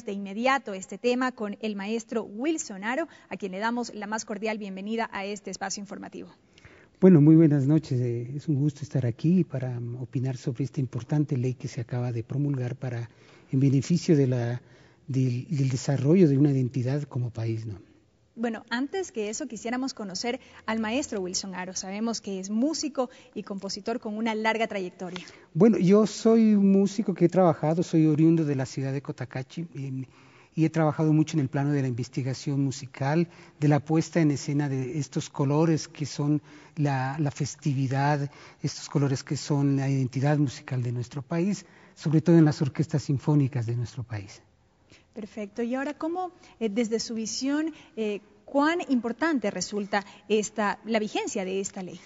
de inmediato este tema con el maestro Wilson Aro, a quien le damos la más cordial bienvenida a este espacio informativo. Bueno, muy buenas noches. Eh, es un gusto estar aquí para opinar sobre esta importante ley que se acaba de promulgar para en beneficio de la, del, del desarrollo de una identidad como país. ¿no? Bueno, antes que eso quisiéramos conocer al maestro Wilson Aro. Sabemos que es músico y compositor con una larga trayectoria. Bueno, yo soy un músico que he trabajado, soy oriundo de la ciudad de Cotacachi em, y, he trabajado mucho en el plano de la investigación musical, de la puesta en escena de estos colores que son la festividad, estos colores que son la identidad musical de nuestro país, sobre todo en las orquestas sinfónicas de nuestro país. Perfecto. Y ahora, ¿cómo eh, desde su visión, eh, cuán importante resulta esta, la vigencia de esta ley?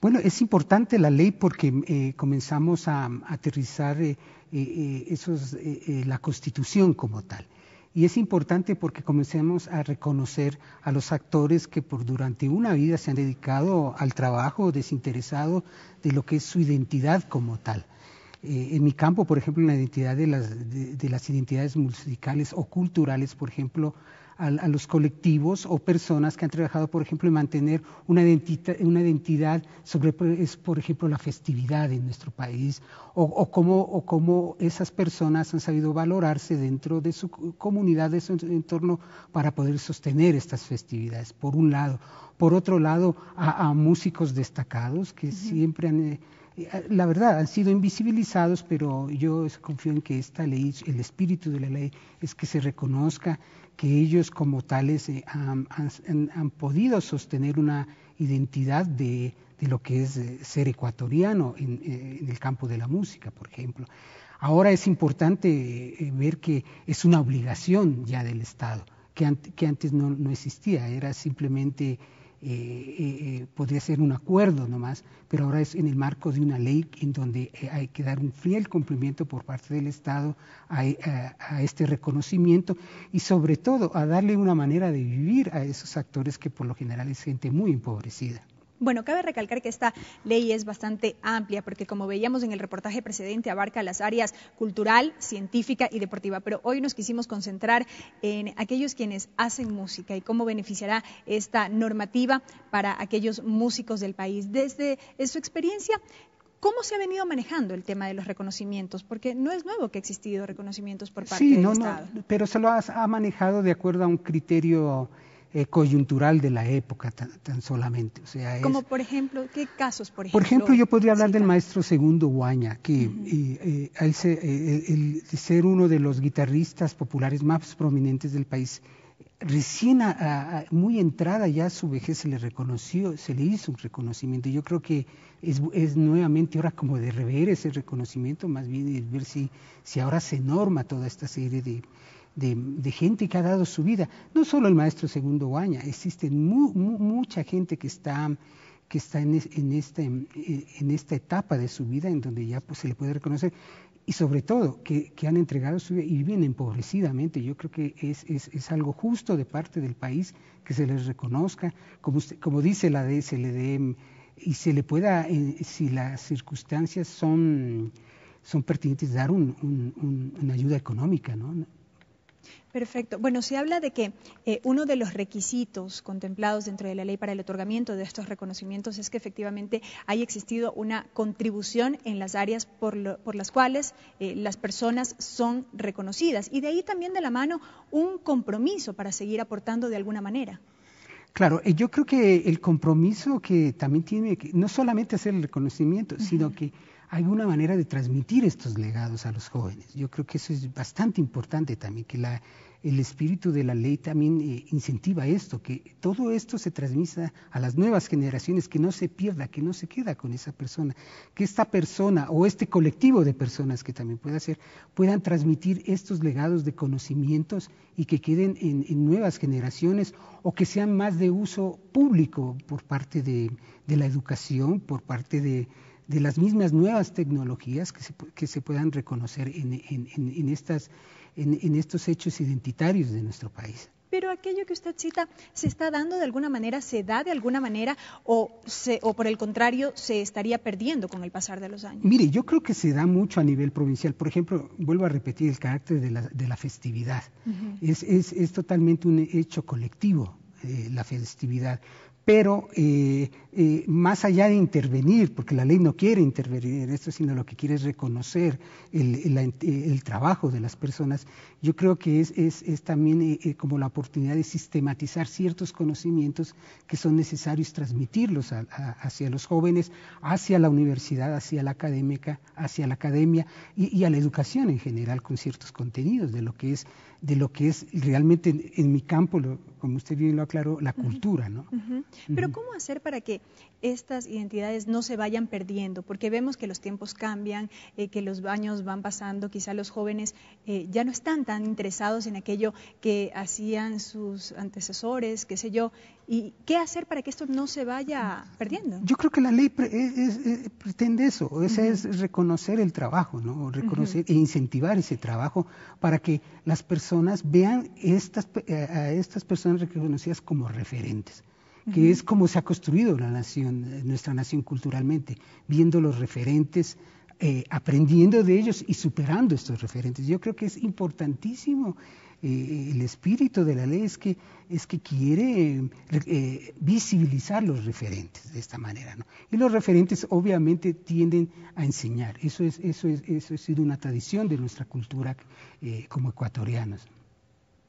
Bueno, es importante la ley porque eh, comenzamos a, aterrizar la constitución como tal. Y es importante porque comencemos a reconocer a los actores que por durante una vida se han dedicado al trabajo desinteresado de lo que es su identidad como tal. Eh, en mi campo, por ejemplo, en la identidad de las, identidades musicales o culturales, por ejemplo, a, los colectivos o personas que han trabajado, por ejemplo, en mantener una, una identidad sobre, es, por ejemplo, la festividad en nuestro país o, cómo, o cómo esas personas han sabido valorarse dentro de su comunidad, de su entorno, para poder sostener estas festividades, por un lado. Por otro lado, a, músicos destacados que siempre han eh, eh, ah, la verdad, han sido invisibilizados, pero yo confío en que esta ley, el espíritu de la ley, es que se reconozca que ellos como tales eh, han, podido sostener una identidad de, lo que es eh, ser ecuatoriano en, el campo de la música, por ejemplo. Ahora es importante ver que es una obligación ya del Estado, que, que antes no, no existía, era simplemente eh, eh, eh, podría ser un acuerdo nomás, pero ahora es en el marco de una ley en donde hay que dar un fiel cumplimiento por parte del Estado a, este reconocimiento y sobre todo a darle una manera de vivir a esos actores que por lo general es gente muy empobrecida. Bueno, cabe recalcar que esta ley es bastante amplia porque como veíamos en el reportaje precedente abarca las áreas cultural, científica y deportiva, pero hoy nos quisimos concentrar en aquellos quienes hacen música y cómo beneficiará esta normativa para aquellos músicos del país. Desde su experiencia, ¿Cómo se ha venido manejando el tema de los reconocimientos? Porque no es nuevo que ha existido reconocimientos por parte de del Estado. no, pero se lo ha manejado de acuerdo a un criterio eh, coyuntural de la época tan, solamente. Como por ejemplo, ¿qué casos por ejemplo? Por ejemplo, yo podría hablar del maestro Segundo Guaña, que eh, eh, al ser, uno de los guitarristas populares más prominentes del país, recién a, muy entrada ya a su vejez se le reconoció, se le hizo un reconocimiento. Yo creo que es, nuevamente ahora como de rever ese reconocimiento, más bien de ver si, si ahora se norma toda esta serie de de, gente que ha dado su vida. No solo el maestro Segundo Guaña, existen mucha gente que está, que está este, en, esta etapa de su vida en donde ya pues, se le puede reconocer. Y sobre todo, que, han entregado su vida y viven empobrecidamente. Yo creo que es, es, algo justo de parte del país que se les reconozca, como, como dice la DSLDM, y se le pueda, eh, si las circunstancias son, son pertinentes, dar una ayuda económica, ¿no? Perfecto. Bueno, se habla de que eh, uno de los requisitos contemplados dentro de la ley para el otorgamiento de estos reconocimientos es que efectivamente haya existido una contribución en las áreas por, las cuales eh, las personas son reconocidas. Y de ahí también de la mano un compromiso para seguir aportando de alguna manera. Claro, eh, yo creo que el compromiso que también tiene, que no solamente hacer el reconocimiento, sino que hay una manera de transmitir estos legados a los jóvenes. Yo creo que eso es bastante importante también, que el espíritu de la ley también eh, incentiva esto, que todo esto se transmita a las nuevas generaciones, que no se pierda, que no se queda con esa persona, que esta persona o este colectivo de personas que también pueda ser, puedan transmitir estos legados de conocimientos y que queden en, nuevas generaciones o que sean más de uso público por parte de la educación, por parte de de las mismas nuevas tecnologías que se, que se puedan reconocer en, estas, en, estos hechos identitarios de nuestro país. Pero aquello que usted cita, ¿se está dando de alguna manera, se da de alguna manera o, o por el contrario se estaría perdiendo con el pasar de los años? Mire, yo creo que se da mucho a nivel provincial. Por ejemplo, vuelvo a repetir el carácter de la, de la festividad. es, totalmente un hecho colectivo eh, la festividad. Pero eh, eh, más allá de intervenir, porque la ley no quiere intervenir en esto, sino lo que quiere es reconocer eh, el, trabajo de las personas, yo creo que es, también eh, como la oportunidad de sistematizar ciertos conocimientos que son necesarios transmitirlos hacia los jóvenes, hacia la universidad, hacia la académica, hacia la academia y, a la educación en general con ciertos contenidos de lo que es, de lo que es realmente en, mi campo, como usted bien lo aclaró, la cultura. ¿no? Pero ¿cómo hacer para que estas identidades no se vayan perdiendo, porque vemos que los tiempos cambian, eh, que los baños van pasando, quizá los jóvenes eh, ya no están tan interesados en aquello que hacían sus antecesores, qué sé yo, y qué hacer para que esto no se vaya perdiendo. Yo creo que la ley eh, pretende eso, ese es reconocer el trabajo, ¿no? reconocer e incentivar ese trabajo para que las personas vean estas, a estas personas reconocidas como referentes que es como se ha construido la nación, eh, nuestra nación culturalmente, viendo los referentes, eh, aprendiendo de ellos y superando estos referentes. Yo creo que es importantísimo eh, el espíritu de la ley es que, es que quiere visibilizar los referentes de esta manera. Y los referentes obviamente tienden a enseñar. Eso, es, eso, es, eso ha sido una tradición de nuestra cultura como ecuatorianos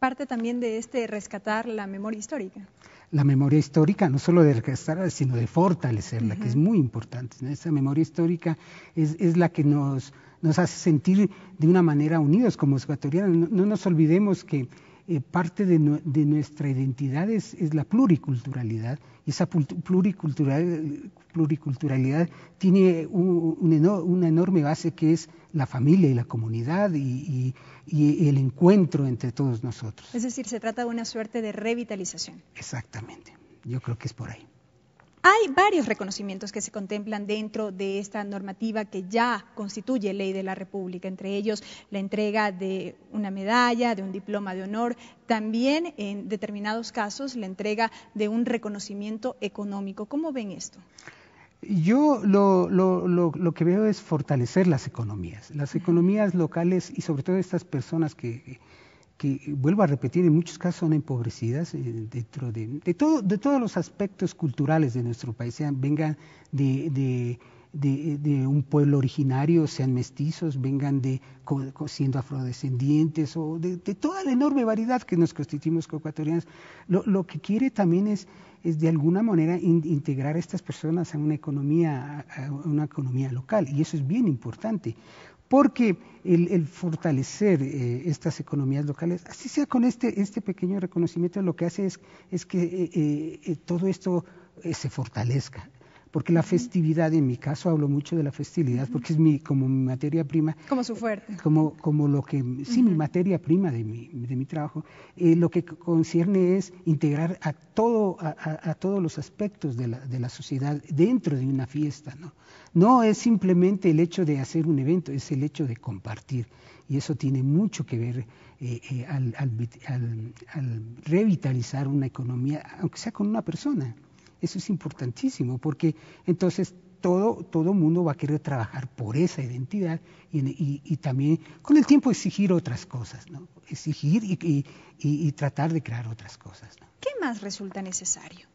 parte también de este rescatar la memoria histórica. La memoria histórica, no solo de rescatarla, sino de fortalecerla, que es muy importante. ¿no? Esa memoria histórica es, la que nos, nos hace sentir de una manera unidos como ecuatorianos. no nos olvidemos que eh, parte de, nuestra identidad es, la pluriculturalidad. y Esa pluricultural, pluriculturalidad tiene un, una enorme base que es la familia y la comunidad y, el encuentro entre todos nosotros. Es decir, se trata de una suerte de revitalización. Exactamente, yo creo que es por ahí. Hay varios reconocimientos que se contemplan dentro de esta normativa que ya constituye ley de la República, entre ellos la entrega de una medalla, de un diploma de honor, también en determinados casos la entrega de un reconocimiento económico. ¿Cómo ven esto? Yo lo, lo, lo, lo, que veo es fortalecer las economías, las economías locales y sobre todo estas personas que, que, vuelvo a repetir, en muchos casos son empobrecidas eh, dentro de, todo, de todos los aspectos culturales de nuestro país, sean, vengan de, un pueblo originario, sean mestizos, vengan de siendo afrodescendientes o de, toda la enorme variedad que nos constituimos como ecuatorianos. Lo, que quiere también es, es de alguna manera integrar a estas personas a una economía, a una economía local y eso es bien importante porque el, fortalecer eh, estas economías locales, así sea con este, este pequeño reconocimiento, lo que hace es, es que eh, eh, todo esto se fortalezca porque la festividad, en mi caso hablo mucho de la festividad, porque es mi, como mi materia prima. Como su fuerte. Como, como lo que, sí, mi materia prima de mi, de mi trabajo, eh, lo que concierne es integrar a, todo, a, todos los aspectos de la, sociedad dentro de una fiesta, ¿no? es simplemente el hecho de hacer un evento, es el hecho de compartir. Y eso tiene mucho que ver eh, eh, al, al revitalizar una economía, aunque sea con una persona. Eso es importantísimo porque entonces todo, todo mundo va a querer trabajar por esa identidad y, y, también con el tiempo exigir otras cosas, ¿no? exigir y, y, tratar de crear otras cosas. ¿no? ¿Qué más resulta necesario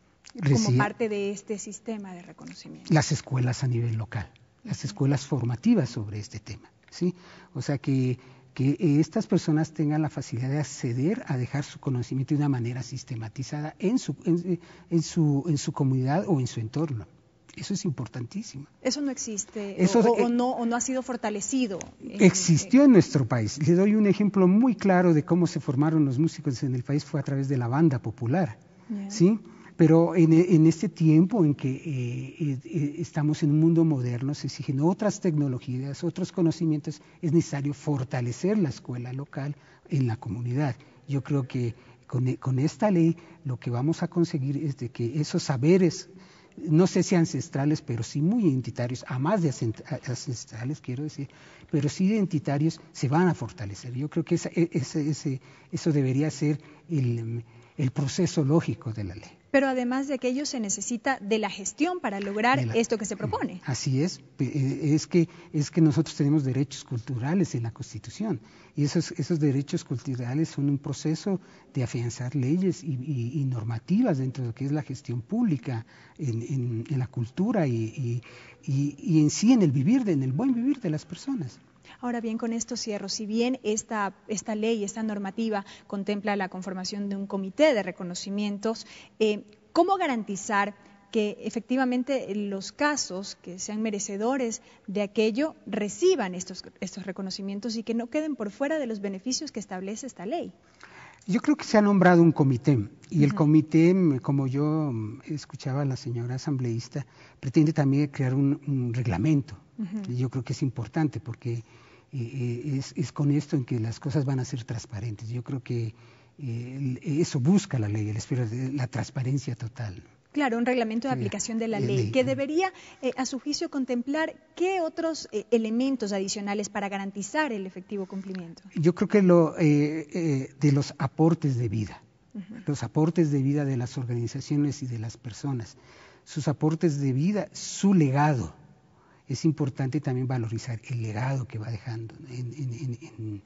como parte de este sistema de reconocimiento? Las escuelas a nivel local, las escuelas formativas sobre este tema. ¿sí? O sea que que estas personas tengan la facilidad de acceder a dejar su conocimiento de una manera sistematizada en su, en, su, en su comunidad o en su entorno. Eso es importantísimo. Eso no existe Eso, o, eh, no, o, no, ha sido fortalecido. Existió en nuestro país. Le doy un ejemplo muy claro de cómo se formaron los músicos en el país, fue a través de la banda popular. ¿sí? Pero en, este tiempo en que eh, eh, eh, estamos en un mundo moderno, se exigen otras tecnologías, otros conocimientos, es necesario fortalecer la escuela local en la comunidad. Yo creo que con, esta ley lo que vamos a conseguir es de que esos saberes no sé si ancestrales, pero sí muy identitarios, a más de ancestrales quiero decir, pero sí identitarios se van a fortalecer. Yo creo que e, ese, eso debería ser el, el proceso lógico de la ley. Pero además de aquello se necesita de la gestión para lograr esto que se propone. Así es, eh, es que, es que nosotros tenemos derechos culturales en la Constitución y esos, esos derechos culturales son un proceso de afianzar leyes y, normativas dentro de lo que es la gestión pública en, la cultura y, y, en sí en el vivir, en el buen vivir de las personas. Ahora bien, con esto cierro. Si bien esta, ley, esta normativa contempla la conformación de un comité de reconocimientos, eh, ¿cómo garantizar que efectivamente los casos que sean merecedores de aquello reciban estos, reconocimientos y que no queden por fuera de los beneficios que establece esta ley? Yo creo que se ha nombrado un comité y el comité, como yo escuchaba a la señora asambleísta, pretende también crear un reglamento yo creo que es importante porque eh, eh, es, con esto en que las cosas van a ser transparentes. Yo creo que eh, eso busca la ley, el, la transparencia total. Claro, un reglamento de aplicación de la ley que debería, a su juicio, contemplar qué otros elementos adicionales para garantizar el efectivo cumplimiento. Yo creo que lo de los aportes de vida, los aportes de vida de las organizaciones y de las personas, sus aportes de vida, su legado, es importante también valorizar el legado que va dejando en,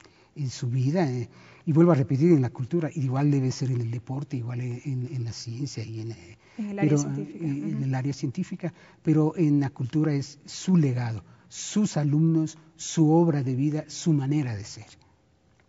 su vida. Eh. y vuelvo a repetir, en la cultura, igual debe ser en el deporte, igual en, la ciencia y en eh, eh, el área científica, pero en la cultura es su legado, sus alumnos, su obra de vida, su manera de ser.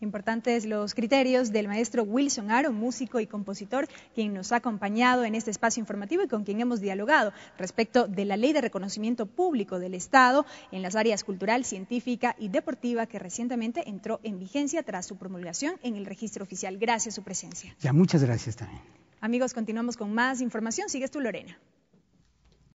Importantes los criterios del maestro Wilson Aro, músico y compositor, quien nos ha acompañado en este espacio informativo y con quien hemos dialogado respecto de la ley de reconocimiento público del Estado en las áreas cultural, científica y deportiva que recientemente entró en vigencia tras su promulgación en el registro oficial. Gracias su presencia. Ya, muchas gracias también. Amigos, continuamos con más información. Sigues tú, Lorena.